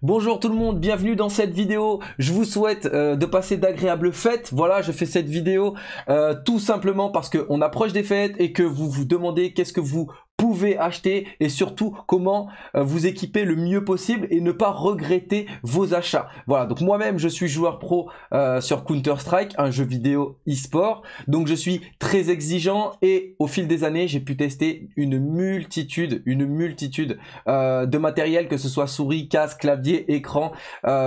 Bonjour tout le monde, bienvenue dans cette vidéo. Je vous souhaite euh, de passer d'agréables fêtes. Voilà, je fais cette vidéo euh, tout simplement parce qu'on approche des fêtes et que vous vous demandez qu'est-ce que vous pouvez acheter et surtout comment euh, vous équiper le mieux possible et ne pas regretter vos achats. Voilà, donc moi-même je suis joueur pro euh, sur Counter-Strike, un jeu vidéo e-sport, donc je suis très exigeant et au fil des années j'ai pu tester une multitude, une multitude euh, de matériel, que ce soit souris, casque, clavier, écran.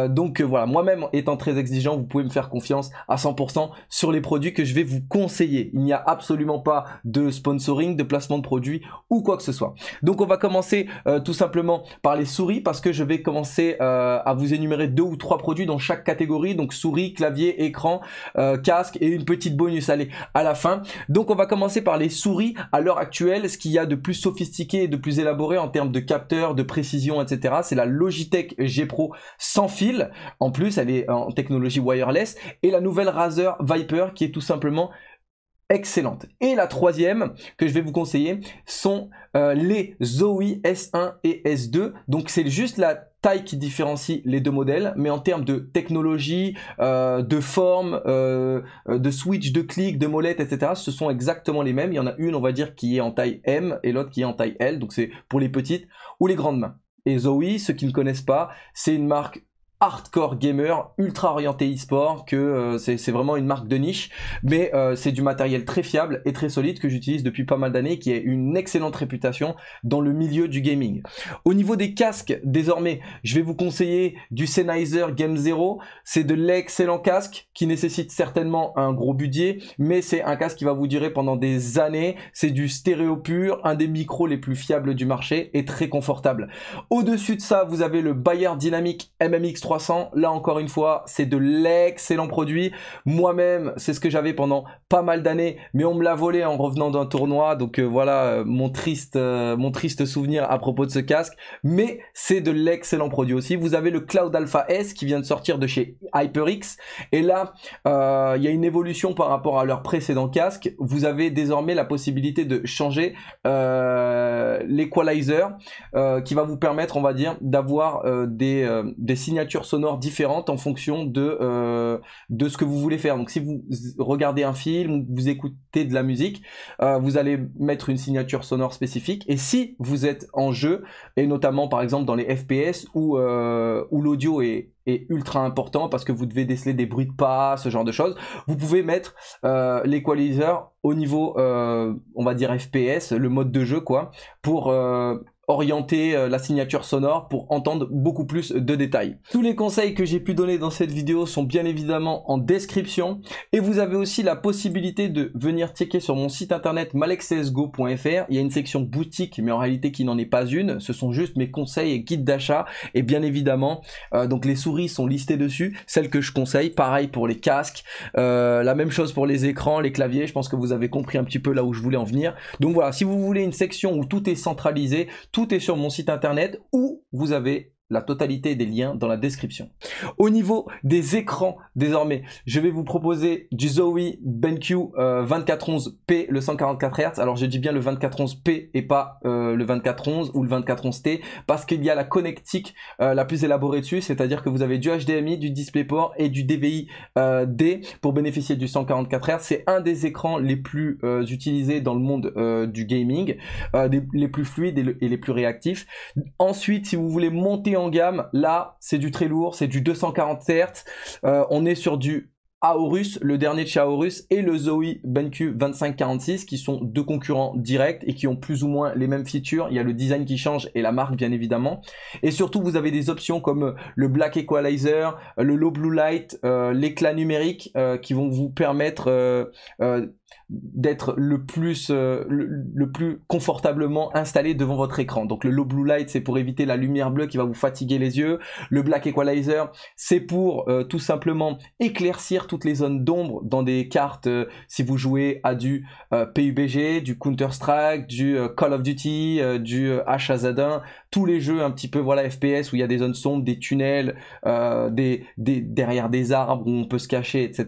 donc voilà, moi-même étant très exigeant, vous pouvez me faire confiance à 100% sur les produits que je vais vous conseiller. Il n'y a absolument pas de sponsoring, de placement de produits ou quoi que ce soit. Donc on va commencer euh, tout simplement par les souris parce que je vais commencer euh, à vous énumérer deux ou trois produits dans chaque catégorie, donc souris, clavier, écran, euh, casque et une petite bonus à la fin. Donc on va commencer par les souris à l'heure actuelle, ce qu'il y a de plus sophistiqué et de plus élaboré en termes de capteurs, de précision, etc. C'est la Logitech G Pro sans fil. En plus, elle est en technologie wireless et la nouvelle Razer Viper qui est tout simplement excellente. Et la troisième que je vais vous conseiller sont euh, les Zoe S1 et S2. Donc c'est juste la taille qui différencie les deux modèles, mais en termes de technologie, euh, de forme, euh, de switch, de clic, de molette, etc., ce sont exactement les mêmes. Il y en a une, on va dire, qui est en taille M et l'autre qui est en taille L, donc c'est pour les petites ou les grandes mains. Et Zoe, ceux qui ne connaissent pas, c'est une marque hardcore gamer, ultra orienté e-sport, que euh, c'est vraiment une marque de niche, mais euh, c'est du matériel très fiable et très solide que j'utilise depuis pas mal d'années, qui a une excellente réputation dans le milieu du gaming. Au niveau des casques, désormais, je vais vous conseiller du Sennheiser Game Zero, c'est de l'excellent casque qui nécessite certainement un gros budget, mais c'est un casque qui va vous durer pendant des années, c'est du stéréo pur, un des micros les plus fiables du marché et très confortable. Au-dessus de ça, vous avez le Bayer Dynamic MMX3 Là encore une fois, c'est de l'excellent produit. Moi-même, c'est ce que j'avais pendant pas mal d'années, mais on me l'a volé en revenant d'un tournoi. Donc euh, voilà euh, mon triste, euh, mon triste souvenir à propos de ce casque. Mais c'est de l'excellent produit aussi. Vous avez le Cloud Alpha S qui vient de sortir de chez HyperX. Et là, il y a une évolution par rapport à leur précédent casque. Vous avez désormais la possibilité de changer l'equalizer qui va vous permettre, on va dire, d'avoir des signatures sonores différentes en fonction de, euh, de ce que vous voulez faire. Donc si vous regardez un film, vous écoutez de la musique, euh, vous allez mettre une signature sonore spécifique. Et si vous êtes en jeu, et notamment par exemple dans les FPS où, euh, où l'audio est, ultra important parce que vous devez déceler des bruits de pas, ce genre de choses. Vous pouvez mettre euh, l'équaliseur au niveau, on va dire FPS, le mode de jeu quoi, pour orienter euh, la signature sonore pour entendre beaucoup plus de détails. Tous les conseils que j'ai pu donner dans cette vidéo sont bien évidemment en description et vous avez aussi la possibilité de venir checker sur mon site internet malexcsgo.fr. Il y a une section boutique mais en réalité qui n'en est pas une, ce sont juste mes conseils et guides d'achat et bien évidemment euh, donc les souris sont listées dessus, celles que je conseille, pareil pour les casques, euh, la même chose pour les écrans, les claviers, je pense que vous avez compris un petit peu là où je voulais en venir. Donc voilà, si vous voulez une section où tout est centralisé, tout est sur mon site internet où vous avez la totalité des liens dans la description. Au niveau des écrans, désormais, je vais vous proposer du Zoe BenQ 2411P, euh, le 144 Hz. Alors, je dis bien le 2411P et pas euh, le 2411 ou le 2411T, parce qu'il y a la connectique euh, la plus élaborée dessus, c'est-à-dire que vous avez du HDMI, du DisplayPort et du DVI-D pour bénéficier du 144 Hz. C'est un des écrans les plus utilisés dans le monde du gaming, les plus fluides et les plus réactifs. Ensuite, si vous voulez monter en gamme. Là, c'est du très lourd, c'est du 240 Hz. Euh, on est sur du Aorus, le dernier de chez Aorus, et le Zoe BenQ 2546, qui sont deux concurrents directs et qui ont plus ou moins les mêmes features. Il y a le design qui change et la marque, bien évidemment. Et surtout, vous avez des options comme euh, le Black Equalizer, euh, le Low Blue Light, l'éclat numérique, qui vont vous permettre d'être le plus euh, le, plus confortablement installé devant votre écran. Donc le low blue light c'est pour éviter la lumière bleue qui va vous fatiguer les yeux. Le black equalizer c'est pour euh, tout simplement éclaircir toutes les zones d'ombre dans des cartes euh, si vous jouez à du PUBG, du Counter Strike, du Call of Duty, du H tous les jeux un petit peu voilà FPS où il y a des zones sombres, des tunnels, des, derrière des arbres où on peut se cacher, etc.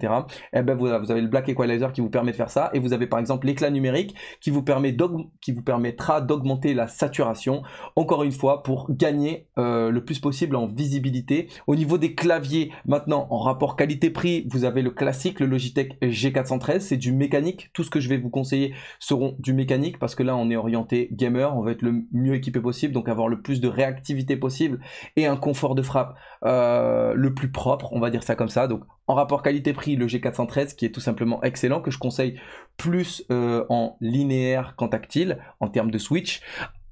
Et eh ben vous, vous avez le black equalizer qui vous permet de faire et vous avez par exemple l'éclat numérique qui vous, permet qui vous permettra d'augmenter la saturation, encore une fois, pour gagner euh, le plus possible en visibilité. Au niveau des claviers, maintenant en rapport qualité-prix, vous avez le classique, le Logitech G413, c'est du mécanique. Tout ce que je vais vous conseiller seront du mécanique parce que là on est orienté gamer, on va être le mieux équipé possible, donc avoir le plus de réactivité possible et un confort de frappe euh, le plus propre, on va dire ça comme ça. Donc en rapport qualité-prix, le G413 qui est tout simplement excellent, que je conseille plus euh, en linéaire qu'en tactile en termes de switch.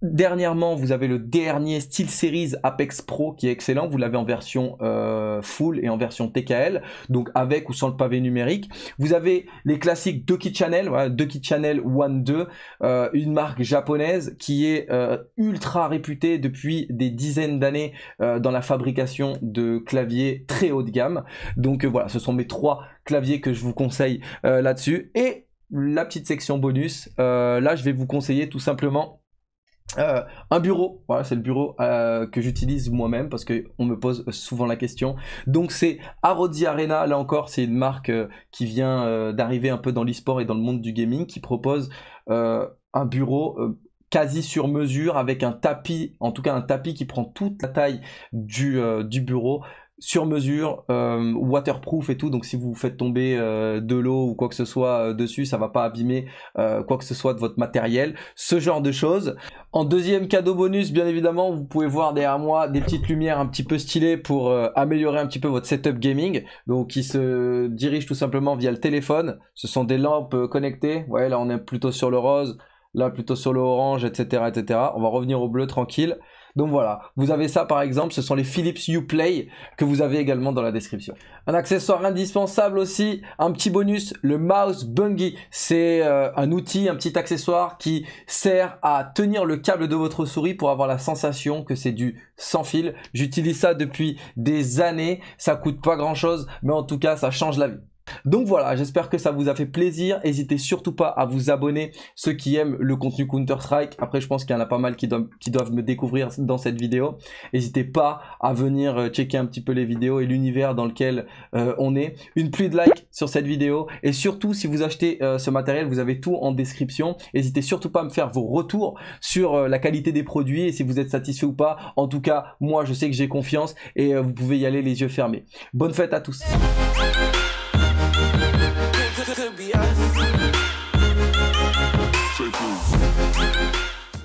Dernièrement, vous avez le dernier Series Apex Pro qui est excellent. Vous l'avez en version euh, full et en version TKL, donc avec ou sans le pavé numérique. Vous avez les classiques Doki Channel, voilà, Channel One 2, euh, une marque japonaise qui est euh, ultra réputée depuis des dizaines d'années dans la fabrication de claviers très haut de gamme. Donc voilà, ce sont mes trois claviers que je vous conseille là-dessus. Et la petite section bonus, là je vais vous conseiller tout simplement euh, un bureau, voilà, c'est le bureau euh, que j'utilise moi-même parce qu'on me pose souvent la question. Donc c'est Arodi Arena, là encore, c'est une marque euh, qui vient d'arriver un peu dans l'e-sport et dans le monde du gaming qui propose un bureau quasi sur mesure avec un tapis, en tout cas un tapis qui prend toute la taille du bureau sur mesure, euh, waterproof et tout. Donc si vous faites tomber euh, de l'eau ou quoi que ce soit euh, dessus, ça va pas abîmer quoi que ce soit de votre matériel. Ce genre de choses. En deuxième cadeau bonus, bien évidemment, vous pouvez voir derrière moi des petites lumières un petit peu stylées pour améliorer un petit peu votre setup gaming. Donc qui se dirigent tout simplement via le téléphone. Ce sont des lampes connectées. Ouais, là on est plutôt sur le rose, là plutôt sur le orange, etc., etc. On va revenir au bleu tranquille. Donc voilà, vous avez ça par exemple, ce sont les Philips Uplay que vous avez également dans la description. Un accessoire indispensable aussi, un petit bonus, le mouse Bungie. C'est euh, un outil, un petit accessoire qui sert à tenir le câble de votre souris pour avoir la sensation que c'est du sans fil. J'utilise ça depuis des années, ça coûte pas grand chose, mais en tout cas ça change la vie. Donc voilà, j'espère que ça vous a fait plaisir. N'hésitez surtout pas à vous abonner, ceux qui aiment le contenu Counter-Strike. Après, je pense qu'il y en a pas mal qui doivent, me découvrir dans cette vidéo. N'hésitez pas à venir euh, checker un petit peu les vidéos et l'univers dans lequel euh, on est. Une pluie de likes sur cette vidéo. Et surtout, si vous achetez euh, ce matériel, vous avez tout en description. N'hésitez surtout pas à me faire vos retours sur la qualité des produits et si vous êtes satisfait ou pas. En tout cas, moi, je sais que j'ai confiance et vous pouvez y aller les yeux fermés. Bonne fête à tous.